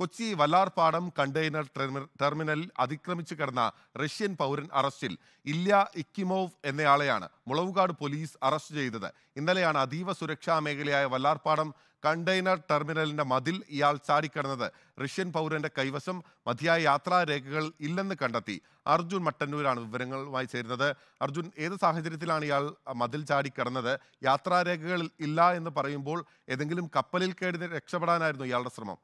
Kochi Vallarpadam container terminal അതിക്രമിച്ചു കിടന്ന Russian പൗരൻ അറസ്റ്റിൽ ഇല്യ ഇക്കിമോവ് എന്നയാളെയാണ് മുളവുകാട് പോലീസ് അറസ്റ്റ് ചെയ്തത് ഇന്നലെയാണ് അതീവ സുരക്ഷാ മേഖലയായ വല്ലാർപാടം കണ്ടെയ്നർ ടെർമിനലിന്റെ മതിൽ ഇയാൾ ചാടിക്കടന്നത് റഷ്യൻ പൗരന്റെ കൈവശം മതിയായ യാത്രാരേഖകൾ ഇല്ലെന്ന് കണ്ടെത്തി അർജുൻ മട്ടന്നൂരാണ് വിവരങ്ങളുമായി ചേരുന്നത് അർജുൻ ഏത് സാഹചര്യത്തിലാണ് ഇയാൾ മതിൽ ചാടിക്കടന്നത് യാത്രാരേഖകൾ ഇല്ല എന്ന് പറയുമ്പോൾ ഏതെങ്കിലും കപ്പലിൽ കേടി രക്ഷപ്പെടാനായിരുന്നു ഇയാളുടെ ശ്രമം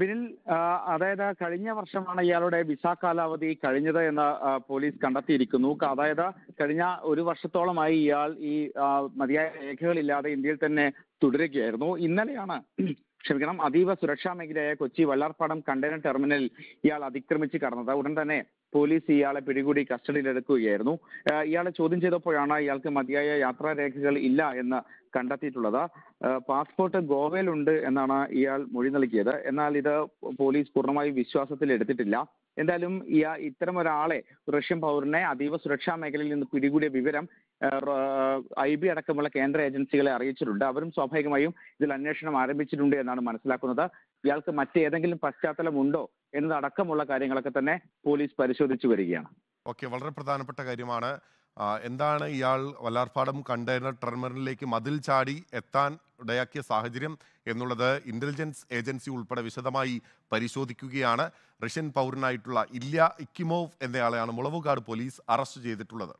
ബിനിൽ അതായത് കഴിഞ്ഞ വർഷമാണ് ഇയാളുടെ വിസ കാലാവധി കഴിഞ്ഞത് എന്ന് പോലീസ് കണ്ടെത്തിയിരിക്കുന്നു അതായത് കഴിഞ്ഞ ഒരു വർഷത്തോളമായി ഇയാൾ ഈ മതിയായ രേഖകളില്ലാതെ ഇന്ത്യയിൽ തന്നെ തുടരുകയായിരുന്നു ഇന്നലെയാണ് ക്ഷമിക്കണം അതീവ സുരക്ഷാ മേഖലയായ കൊച്ചി വള്ളാർപാടം കണ്ടെയ്നർ ടെർമിനലിൽ ഇയാൾ അതിക്രമിച്ച് കടന്നത് ഉടൻ തന്നെ പോലീസ് ഇയാളെ പിടികൂടി കസ്റ്റഡിയിലെടുക്കുകയായിരുന്നു ഇയാളെ ചോദ്യം ചെയ്തപ്പോഴാണ് ഇയാൾക്ക് മതിയായ യാത്രാരേഖകൾ ഇല്ല എന്ന് കണ്ടെത്തിയിട്ടുള്ളത് പാസ്പോർട്ട് ഗോവയിലുണ്ട് എന്നാണ് ഇയാൾ മൊഴി നൽകിയത് എന്നാൽ ഇത് പോലീസ് പൂർണ്ണമായും വിശ്വാസത്തിൽ എടുത്തിട്ടില്ല എന്തായാലും ഇത്തരം ഒരാളെ റഷ്യൻ പൗരനെ അതീവ സുരക്ഷാ മേഖലയിൽ നിന്ന് പിടികൂടിയ വിവരം ഐ ബി അടക്കമുള്ള കേന്ദ്ര ഏജൻസികളെ അറിയിച്ചിട്ടുണ്ട് അവരും സ്വാഭാവികമായും ഇതിൽ അന്വേഷണം ആരംഭിച്ചിട്ടുണ്ട് എന്നാണ് മനസ്സിലാക്കുന്നത് ഇയാൾക്ക് മറ്റേതെങ്കിലും പശ്ചാത്തലമുണ്ടോ എന്നതടക്കമുള്ള കാര്യങ്ങളൊക്കെ തന്നെ പോലീസ് പരിശോധിച്ചു വരികയാണ് ഓക്കെ വളരെ പ്രധാനപ്പെട്ട കാര്യമാണ് എന്താണ് ഇയാൾ വല്ലാർപ്പാടം കണ്ടെയ്നർ ടെർമിനലിലേക്ക് മതിൽ ചാടി എത്താൻ ഇടയാക്കിയ സാഹചര്യം എന്നുള്ളത് ഇന്റലിജൻസ് ഏജൻസി ഉൾപ്പെടെ വിശദമായി പരിശോധിക്കുകയാണ് റഷ്യൻ പൗരനായിട്ടുള്ള ഇല്യ ഇക്കിമോവ് എന്നയാളെയാണ് മുളവുകാട് പോലീസ് അറസ്റ്റ് ചെയ്തിട്ടുള്ളത്